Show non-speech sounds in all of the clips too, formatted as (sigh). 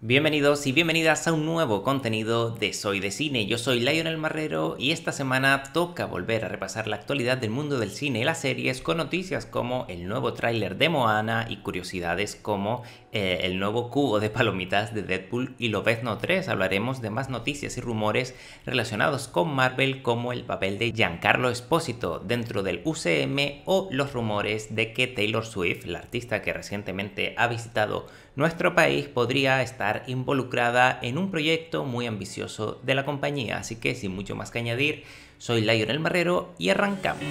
Bienvenidos y bienvenidas a un nuevo contenido de Soy de Cine. Yo soy Lionel Marrero y esta semana toca volver a repasar la actualidad del mundo del cine y las series con noticias como el nuevo tráiler de Moana y curiosidades como eh, el nuevo cubo de palomitas de Deadpool y Lobezno 3. Hablaremos de más noticias y rumores relacionados con Marvel como el papel de Giancarlo Espósito dentro del UCM o los rumores de que Taylor Swift, la artista que recientemente ha visitado nuestro país, podría estar involucrada en un proyecto muy ambicioso de la compañía. Así que sin mucho más que añadir, soy Lionel Marrero y arrancamos.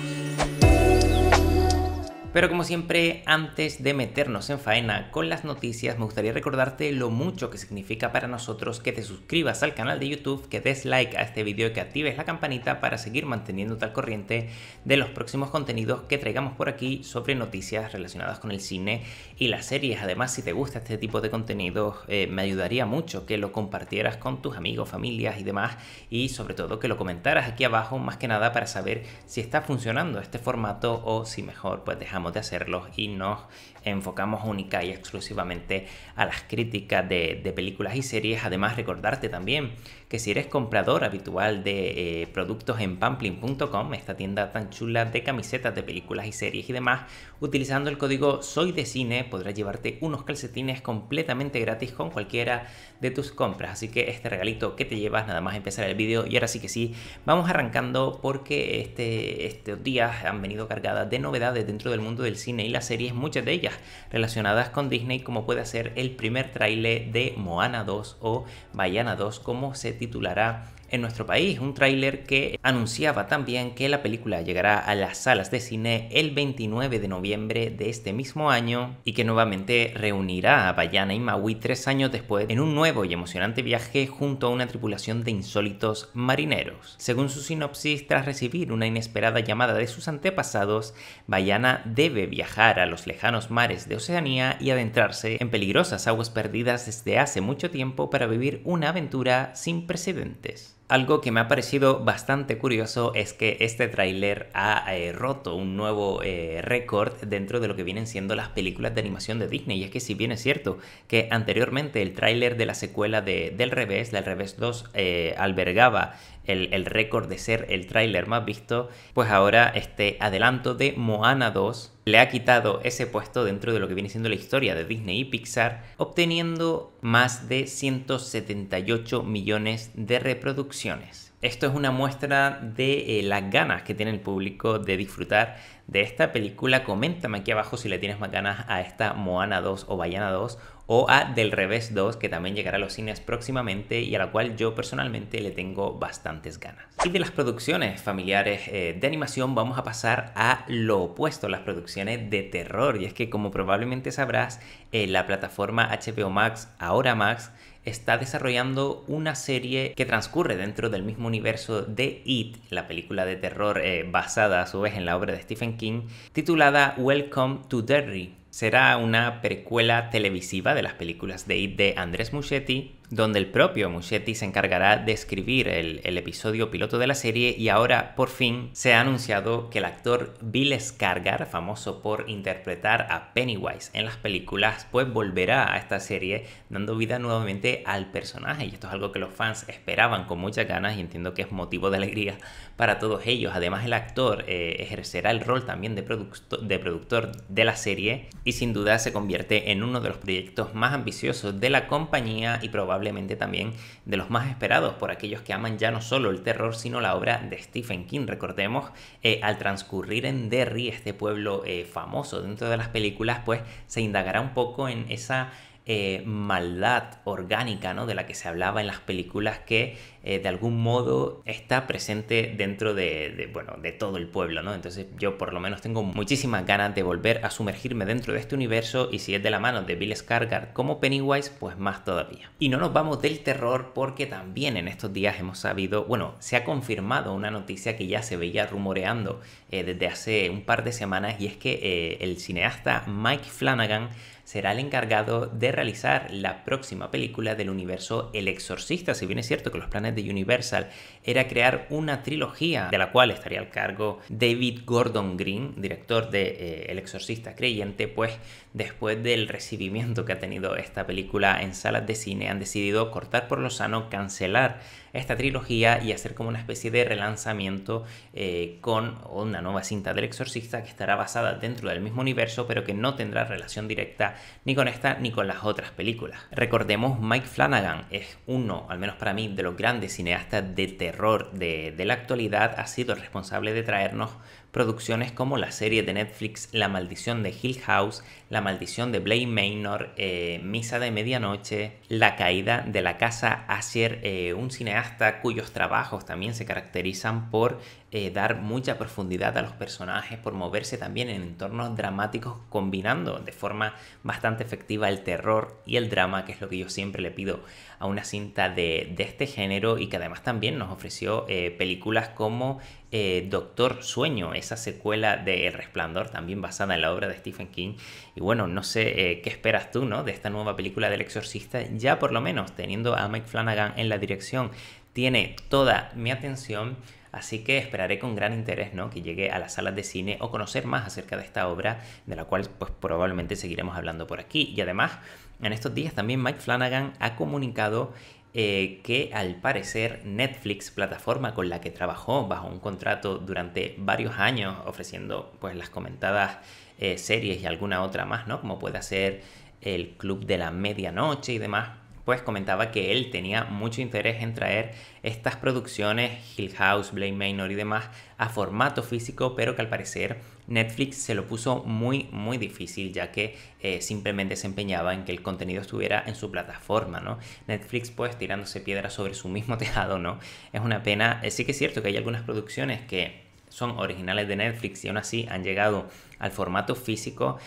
Pero como siempre, antes de meternos en faena con las noticias, me gustaría recordarte lo mucho que significa para nosotros que te suscribas al canal de YouTube, que des like a este vídeo y que actives la campanita para seguir manteniendo tal corriente de los próximos contenidos que traigamos por aquí sobre noticias relacionadas con el cine y las series. Además, si te gusta este tipo de contenidos, eh, me ayudaría mucho que lo compartieras con tus amigos, familias y demás, y sobre todo que lo comentaras aquí abajo, más que nada para saber si está funcionando este formato o si mejor, puedes dejar de hacerlos y nos enfocamos única y exclusivamente a las críticas de, películas y series. Además, recordarte también que si eres comprador habitual de eh, productos en pamplin.com, esta tienda tan chula de camisetas de películas y series y demás, utilizando el código Soy de Cine podrás llevarte unos calcetines completamente gratis con cualquiera de tus compras. Así que este regalito que te llevas nada más empezar el vídeo y ahora sí que sí, vamos arrancando porque este, estos días han venido cargadas de novedades dentro del mundo mundo del cine y las series, muchas de ellas relacionadas con Disney, como puede ser el primer tráiler de Moana 2 o Bayana 2, como se titulará en nuestro país, un tráiler que anunciaba también que la película llegará a las salas de cine el 29 de noviembre de este mismo año y que nuevamente reunirá a Bayana y Maui tres años después en un nuevo y emocionante viaje junto a una tripulación de insólitos marineros. Según su sinopsis, tras recibir una inesperada llamada de sus antepasados, Bayana debe viajar a los lejanos mares de Oceanía y adentrarse en peligrosas aguas perdidas desde hace mucho tiempo para vivir una aventura sin precedentes. Algo que me ha parecido bastante curioso es que este tráiler ha eh, roto un nuevo eh, récord dentro de lo que vienen siendo las películas de animación de Disney. Y es que si bien es cierto que anteriormente el tráiler de la secuela de Del Revés, Del Revés 2, eh, albergaba el, el récord de ser el tráiler más visto, pues ahora este adelanto de Moana 2 le ha quitado ese puesto dentro de lo que viene siendo la historia de Disney y Pixar, obteniendo más de 178 millones de reproducciones. Esto es una muestra de eh, las ganas que tiene el público de disfrutar de esta película. Coméntame aquí abajo si le tienes más ganas a esta Moana 2 o Bayana 2 o a Del Revés 2 que también llegará a los cines próximamente y a la cual yo personalmente le tengo bastantes ganas. Y de las producciones familiares eh, de animación vamos a pasar a lo opuesto, las producciones de terror. Y es que como probablemente sabrás, eh, la plataforma HBO Max, ahora Max, está desarrollando una serie que transcurre dentro del mismo universo de It, la película de terror eh, basada a su vez en la obra de Stephen King, titulada Welcome to Derry. Será una precuela televisiva de las películas de It de Andrés Muschietti donde el propio Muschietti se encargará de escribir el, episodio piloto de la serie y ahora por fin se ha anunciado que el actor Bill Skargar, famoso por interpretar a Pennywise en las películas, pues volverá a esta serie dando vida nuevamente al personaje y esto es algo que los fans esperaban con muchas ganas y entiendo que es motivo de alegría para todos ellos. Además el actor eh, ejercerá el rol también de, de productor de la serie y sin duda se convierte en uno de los proyectos más ambiciosos de la compañía y probablemente probablemente también de los más esperados por aquellos que aman ya no solo el terror, sino la obra de Stephen King. Recordemos, eh, al transcurrir en Derry, este pueblo eh, famoso dentro de las películas, pues se indagará un poco en esa eh, maldad orgánica ¿no? de la que se hablaba en las películas que eh, de algún modo está presente dentro de, bueno, de todo el pueblo. ¿no? Entonces yo por lo menos tengo muchísimas ganas de volver a sumergirme dentro de este universo y si es de la mano de Bill Skarsgård como Pennywise, pues más todavía. Y no nos vamos del terror porque también en estos días hemos sabido, bueno, se ha confirmado una noticia que ya se veía rumoreando eh, desde hace un par de semanas y es que el cineasta Mike Flanagan será el encargado de realizar la próxima película del universo El Exorcista. Si bien es cierto que los planes de Universal era crear una trilogía de la cual estaría al cargo David Gordon Green, director de eh, El Exorcista Creyente, pues después del recibimiento que ha tenido esta película en salas de cine han decidido cortar por lo sano, cancelar esta trilogía y hacer como una especie de relanzamiento eh, con una nueva cinta del exorcista que estará basada dentro del mismo universo pero que no tendrá relación directa ni con esta ni con las otras películas. Recordemos Mike Flanagan es uno, al menos para mí, de los grandes cineastas de terror de, la actualidad, ha sido responsable de traernos producciones como la serie de Netflix La Maldición de Hill House, La Maldición de blaine Maynor, eh, Misa de Medianoche, La Caída de la Casa a eh, un cineasta hasta cuyos trabajos también se caracterizan por eh, dar mucha profundidad a los personajes, por moverse también en entornos dramáticos, combinando de forma bastante efectiva el terror y el drama, que es lo que yo siempre le pido a una cinta de, este género y que además también nos ofreció eh, películas como eh, Doctor Sueño, esa secuela de El Resplandor, también basada en la obra de Stephen King. Y bueno, no sé eh, qué esperas tú, ¿no? De esta nueva película del exorcista, ya por lo menos teniendo a Mike Flanagan en la dirección, tiene toda mi atención. Así que esperaré con gran interés ¿no? que llegue a las salas de cine o conocer más acerca de esta obra, de la cual pues, probablemente seguiremos hablando por aquí. Y además, en estos días también Mike Flanagan ha comunicado eh, que al parecer Netflix, plataforma con la que trabajó bajo un contrato durante varios años, ofreciendo pues las comentadas eh, series y alguna otra más, ¿no? Como puede ser el Club de la Medianoche y demás, pues comentaba que él tenía mucho interés en traer estas producciones, Hill House, Blade Manor y demás, a formato físico, pero que al parecer Netflix se lo puso muy, muy difícil, ya que eh, simplemente se empeñaba en que el contenido estuviera en su plataforma, ¿no? Netflix, pues, tirándose piedras sobre su mismo (laughs) tejado, ¿no? Es una pena. Eh, sí que es cierto que hay algunas producciones que son originales de Netflix y aún así han llegado al formato físico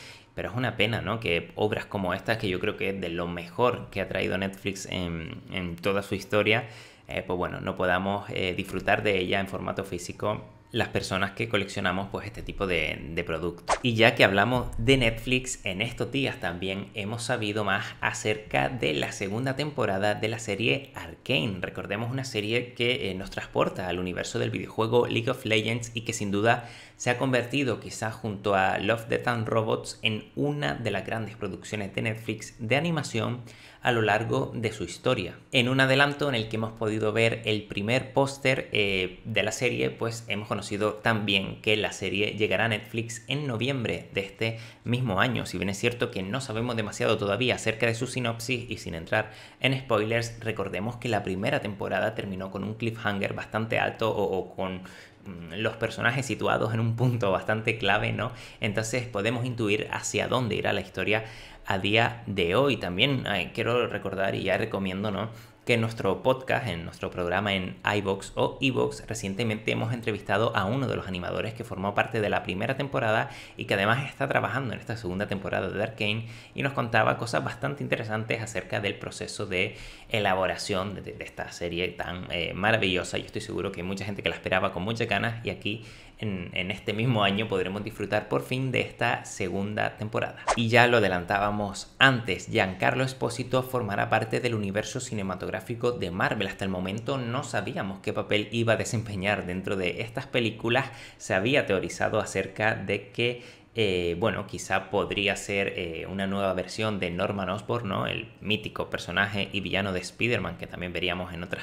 pero es una pena, ¿no? Que obras como estas, que yo creo que es de lo mejor que ha traído Netflix en, toda su historia, eh, pues bueno, no podamos eh, disfrutar de ella en formato físico las personas que coleccionamos pues este tipo de, productos. Y ya que hablamos de Netflix, en estos días también hemos sabido más acerca de la segunda temporada de la serie Arkane. Recordemos una serie que eh, nos transporta al universo del videojuego League of Legends y que sin duda se ha convertido quizás junto a Love, the and Robots en una de las grandes producciones de Netflix de animación a lo largo de su historia. En un adelanto en el que hemos podido ver el primer póster eh, de la serie, pues hemos conocido también que la serie llegará a Netflix en noviembre de este mismo año. Si bien es cierto que no sabemos demasiado todavía acerca de su sinopsis y sin entrar en spoilers, recordemos que la primera temporada terminó con un cliffhanger bastante alto o con Mm, los personajes situados en un punto bastante clave, ¿no? Entonces podemos intuir hacia dónde irá la historia a día de hoy. También quiero recordar y ya recomiendo, ¿no? que en nuestro podcast, en nuestro programa en iBox o iBox, recientemente hemos entrevistado a uno de los animadores que formó parte de la primera temporada y que además está trabajando en esta segunda temporada de Arkane y nos contaba cosas bastante interesantes acerca del proceso de elaboración de, esta serie tan eh, maravillosa. Yo estoy seguro que hay mucha gente que la esperaba con muchas ganas y aquí en, en, este mismo año podremos disfrutar por fin de esta segunda temporada. Y ya lo adelantábamos antes, Giancarlo Espósito formará parte del universo cinematográfico de Marvel. Hasta el momento no sabíamos qué papel iba a desempeñar dentro de estas películas. Se había teorizado acerca de que eh, bueno, quizá podría ser eh, una nueva versión de Norman Osborn, ¿no? el mítico personaje y villano de Spider-Man que también veríamos en otras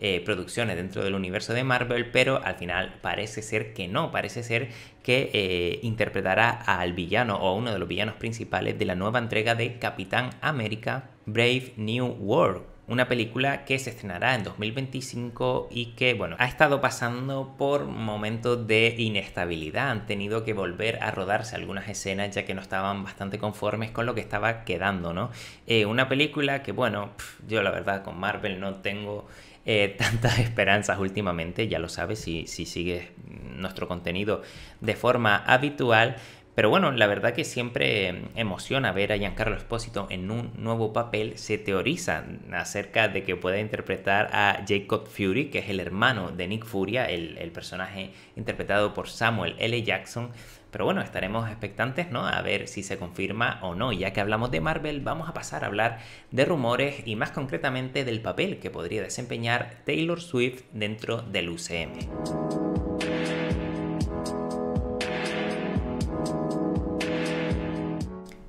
eh, producciones dentro del universo de Marvel, pero al final parece ser que no, parece ser que interpretará al villano o a uno de los villanos principales de la nueva entrega de Capitán América Brave New World una película que se estrenará en 2025 y que, bueno, ha estado pasando por momentos de inestabilidad. Han tenido que volver a rodarse algunas escenas ya que no estaban bastante conformes con lo que estaba quedando, ¿no? Eh, una película que, bueno, yo la verdad con Marvel no tengo eh, (laughs) tantas esperanzas últimamente, ya lo sabes si, si sigues nuestro contenido de forma habitual, pero bueno, la verdad que siempre emociona ver a Giancarlo Espósito en un nuevo papel. Se teoriza acerca de que pueda interpretar a Jacob Fury, que es el hermano de Nick Furia, el, personaje interpretado por Samuel L. Jackson. Pero bueno, estaremos expectantes, ¿no? A ver si se confirma o no. Ya que hablamos de Marvel, vamos a pasar a hablar de rumores y más concretamente del papel que podría desempeñar Taylor Swift dentro del UCM.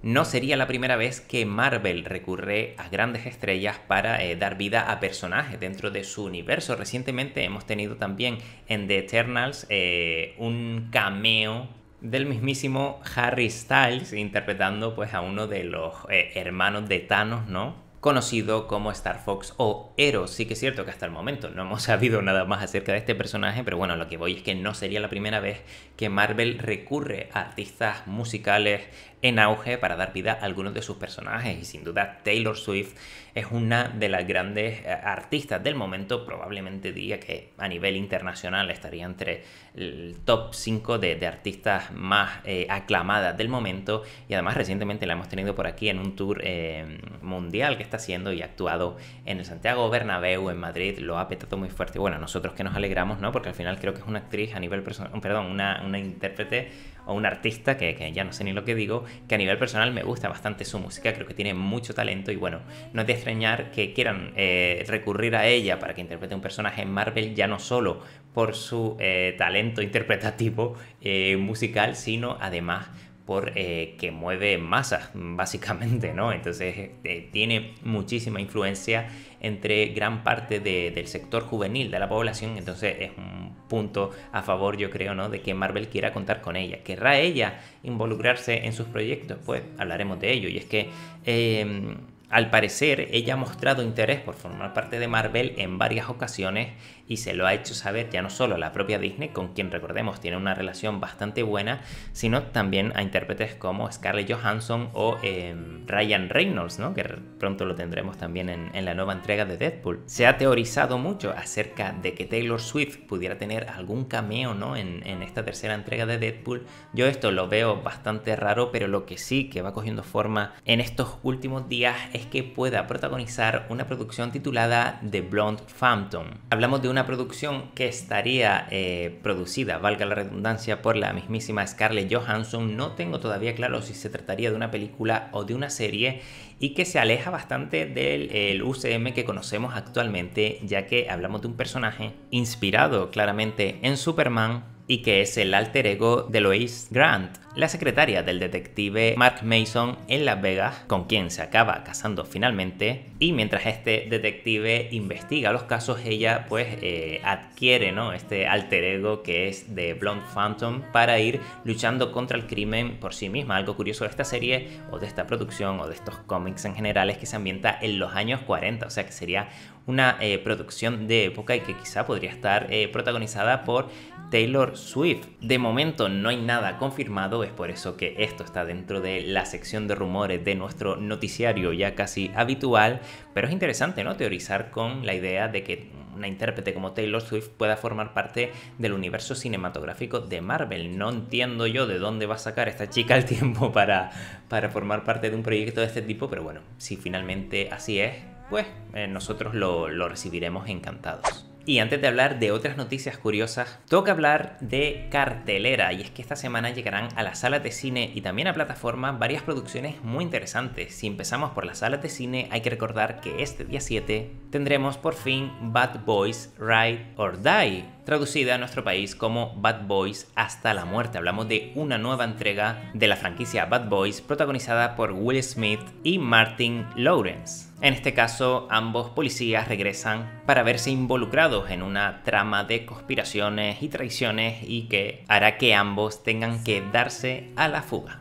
No sería la primera vez que Marvel recurre a grandes estrellas para eh, dar vida a personajes dentro de su universo. Recientemente hemos tenido también en The Eternals eh, un cameo del mismísimo Harry Styles interpretando pues a uno de los eh, hermanos de Thanos, ¿no? conocido como Star Fox o Eros. Sí que es cierto que hasta el momento no hemos (laughs) sabido nada más acerca de este personaje, pero bueno, lo que voy es que no sería la primera vez que Marvel recurre a artistas musicales en auge para dar vida a algunos de sus personajes y sin duda Taylor Swift es una de las grandes eh, artistas del momento, probablemente diría que a nivel internacional estaría entre el top 5 de, artistas más eh, aclamadas del momento y además recientemente la hemos tenido por aquí en un tour eh, mundial que está haciendo y ha actuado en el Santiago Bernabéu, en Madrid, lo ha petado muy fuerte. Bueno, nosotros que nos alegramos, ¿no? Porque al final creo que es una actriz a nivel personal, perdón, una, una intérprete o un artista que, ya no sé ni lo que digo, que a nivel personal me gusta bastante su música, creo que tiene mucho talento y bueno, no es de extrañar que quieran eh, recurrir a ella para que interprete un personaje en Marvel ya no solo por su eh, talento interpretativo eh, musical, sino además por eh, que mueve masas, (laughs) básicamente, ¿no? Entonces eh, tiene muchísima influencia entre gran parte del sector juvenil de la población, entonces es un punto a favor, yo creo, ¿no? De que Marvel quiera contar con ella. ¿Querrá ella involucrarse en sus proyectos? Pues hablaremos de ello. Y es que... Em, al parecer, ella ha mostrado interés por formar parte de Marvel en varias ocasiones y se lo ha hecho saber ya no solo a la propia Disney, con quien recordemos tiene una relación bastante buena, sino también a intérpretes como Scarlett Johansson o em, Ryan Reynolds, ¿no? que pronto lo tendremos también en, la nueva entrega de Deadpool. Se ha teorizado mucho acerca de que Taylor Swift pudiera tener algún cameo ¿no? en, en esta tercera entrega de Deadpool. Yo esto lo veo bastante raro, pero lo que sí que va cogiendo forma en estos últimos días es que pueda protagonizar una producción titulada The Blonde Phantom. Hablamos de una producción que estaría eh, producida, valga la redundancia, por la mismísima Scarlett Johansson. No tengo todavía claro si se trataría de una película o de una serie y que se aleja bastante del UCM que conocemos actualmente, ya que hablamos de un personaje inspirado claramente en Superman, y que es el alter ego de Lois Grant, la secretaria del detective Mark Mason en Las Vegas, con quien se acaba casando finalmente. Y mientras este detective investiga los casos, ella pues eh, adquiere ¿no? este alter ego que es de Blonde Phantom para ir luchando contra el crimen por sí misma. Algo curioso de esta serie o de esta producción o de estos cómics en general es que se ambienta en los años 40, o sea que sería una eh, producción de época y que quizá podría estar eh, protagonizada por Taylor Swift. De momento no hay nada confirmado, es por eso que esto está dentro de la sección de rumores de nuestro noticiario ya casi habitual, pero es interesante, ¿no? Teorizar con la idea de que una intérprete como Taylor Swift pueda formar parte del universo cinematográfico de Marvel. No entiendo yo de dónde va a sacar esta chica el (laughs) tiempo para, para formar parte de un proyecto de este tipo, pero bueno, si finalmente así es, pues eh, nosotros lo, recibiremos encantados. Y antes de hablar de otras noticias curiosas, toca hablar de cartelera. Y es que esta semana llegarán a la sala de cine y también a plataforma varias producciones muy interesantes. Si empezamos por las sala de cine, hay que recordar que este día 7 tendremos por fin Bad Boys Ride or Die traducida a nuestro país como Bad Boys hasta la muerte. Hablamos de una nueva entrega de la franquicia Bad Boys protagonizada por Will Smith y Martin Lawrence. En este caso, ambos policías regresan para verse involucrados en una trama de conspiraciones y traiciones y que hará que ambos tengan que darse a la fuga.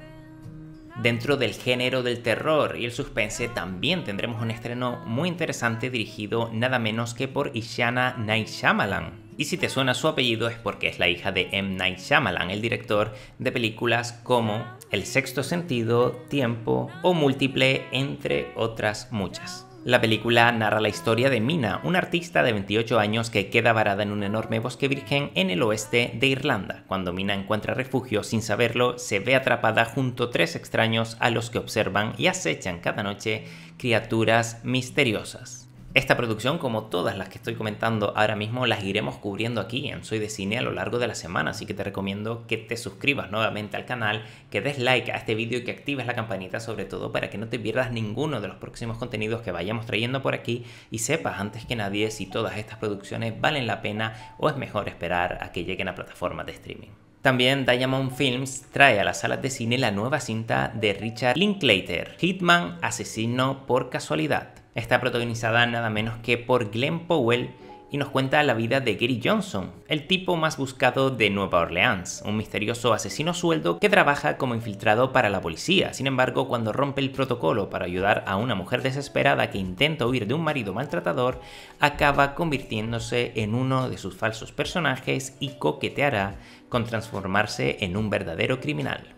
Dentro del género del terror y el suspense también tendremos un estreno muy interesante dirigido nada menos que por Ishana Naishamalan, y si te suena su apellido es porque es la hija de M. Night Shyamalan, el director de películas como El sexto sentido, Tiempo o Múltiple, entre otras muchas. La película narra la historia de Mina, una artista de 28 años que queda varada en un enorme bosque virgen en el oeste de Irlanda. Cuando Mina encuentra refugio sin saberlo, se ve atrapada junto a tres extraños a los que observan y acechan cada noche criaturas misteriosas. Esta producción, como todas las que estoy comentando ahora mismo, las iremos cubriendo aquí en Soy de Cine a lo largo de la semana, así que te recomiendo que te suscribas nuevamente al canal, que des like a este vídeo y que actives la campanita sobre todo para que no te pierdas ninguno de los próximos contenidos que vayamos trayendo por aquí y sepas antes que nadie si todas estas producciones valen la pena o es mejor esperar a que lleguen a plataformas de streaming. También Diamond Films trae a las salas de cine la nueva cinta de Richard Linklater, Hitman Asesino por Casualidad. Está protagonizada nada menos que por Glenn Powell y nos cuenta la vida de Gary Johnson, el tipo más buscado de Nueva Orleans, un misterioso asesino sueldo que trabaja como infiltrado para la policía. Sin embargo, cuando rompe el protocolo para ayudar a una mujer desesperada que intenta huir de un marido maltratador, acaba convirtiéndose en uno de sus falsos personajes y coqueteará con transformarse en un verdadero criminal.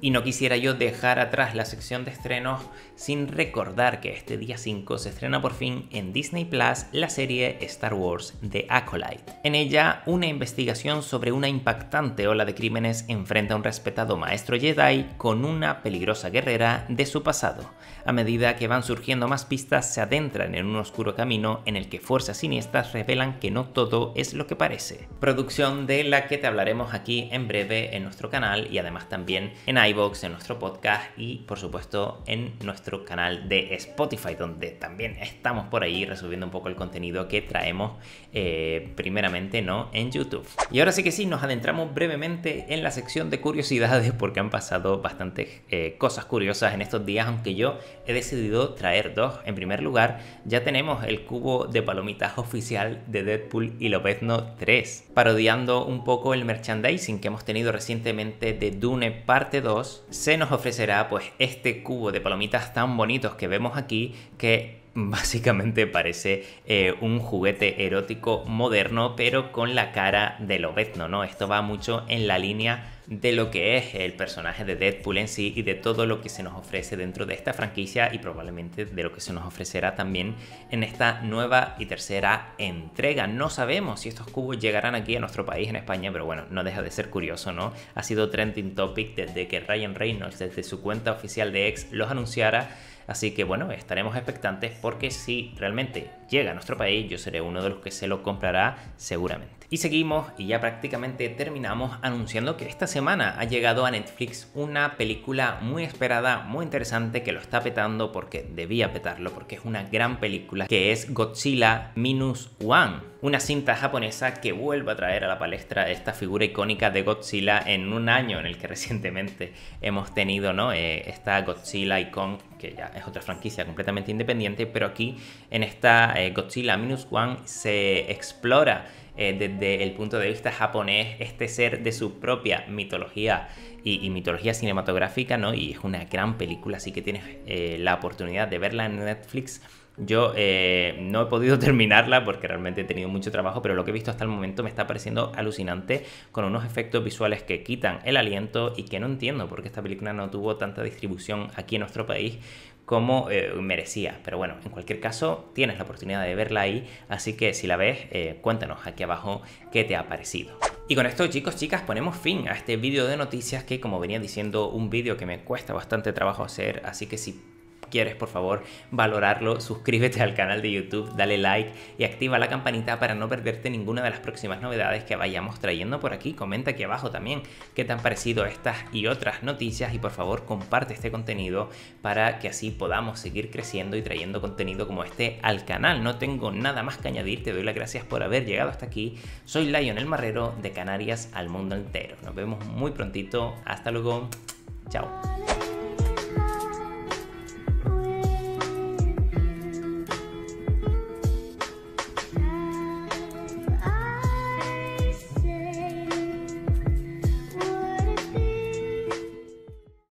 Y no quisiera yo dejar atrás la sección de estrenos sin recordar que este día 5 se estrena por fin en Disney Plus la serie Star Wars The Acolyte. En ella, una investigación sobre una impactante ola de crímenes enfrenta a un respetado maestro Jedi con una peligrosa guerrera de su pasado. A medida que van surgiendo más pistas, se adentran en un oscuro camino en el que fuerzas siniestras revelan que no todo es lo que parece. Producción de la que te hablaremos aquí en breve en nuestro canal y además también en en nuestro podcast y por supuesto en nuestro canal de Spotify, donde también estamos por ahí resolviendo un poco el contenido que traemos eh, primeramente no en YouTube. Y ahora sí que sí, nos adentramos brevemente en la sección de curiosidades porque han pasado bastantes eh, cosas curiosas en estos días, aunque yo he decidido traer dos. En primer lugar, ya tenemos el cubo de palomitas oficial de Deadpool y Lobezno 3, parodiando un poco el merchandising que hemos tenido recientemente de Dune parte 2 se nos ofrecerá pues este cubo de palomitas tan bonitos que vemos aquí que (laughs) básicamente parece eh, un juguete erótico moderno, pero con la cara de Lobezno, ¿no? Esto va mucho en la línea de lo que es el personaje de Deadpool en sí y de todo lo que se nos ofrece dentro de esta franquicia y probablemente de lo que se nos ofrecerá también en esta nueva y tercera entrega. No sabemos si estos cubos llegarán aquí a nuestro país, en España, pero bueno, no deja de ser curioso, ¿no? Ha sido trending topic desde que Ryan Reynolds, desde su cuenta oficial de X, los anunciara Así que bueno, estaremos expectantes porque si realmente llega a nuestro país, yo seré uno de los que se lo comprará seguramente. Y seguimos y ya prácticamente terminamos anunciando que esta semana ha llegado a Netflix una película muy esperada, muy interesante, que lo está petando porque debía petarlo, porque es una gran película, que es Godzilla Minus One, una cinta japonesa que vuelve a traer a la palestra esta figura icónica de Godzilla en un año en el que (laughs) recientemente hemos tenido ¿no? Eh, esta Godzilla Icon, que ya es otra franquicia completamente independiente, pero aquí en esta eh, Godzilla Minus One se explora eh, desde el punto de vista japonés este ser de su propia mitología y, mitología cinematográfica, ¿no? Y es una gran película, así que tienes eh, la oportunidad de verla en Netflix. Yo no he podido (laughs) terminarla porque realmente he tenido mucho trabajo, pero lo que he visto hasta el momento me está pareciendo alucinante con unos efectos visuales que quitan el aliento y que no entiendo por qué esta película no tuvo tanta distribución aquí en nuestro país como eh, merecía. Pero bueno, en cualquier caso, tienes la oportunidad de verla ahí, así que si la ves, eh, cuéntanos aquí abajo qué te ha parecido. Y con esto chicos, chicas, ponemos fin a este vídeo de noticias que como venía diciendo, un vídeo que me cuesta bastante trabajo hacer, así que si quieres, por favor, valorarlo, suscríbete al canal de YouTube, dale like y activa la campanita para no perderte ninguna de las próximas novedades que vayamos trayendo por aquí. Comenta aquí abajo también qué te han parecido estas y otras noticias y por favor comparte este contenido para que así podamos seguir creciendo y trayendo contenido como este al canal. No tengo nada más que añadir, te doy las gracias por haber llegado hasta aquí. Soy Lionel Marrero de Canarias al mundo entero. Nos vemos muy prontito. Hasta luego. Chao.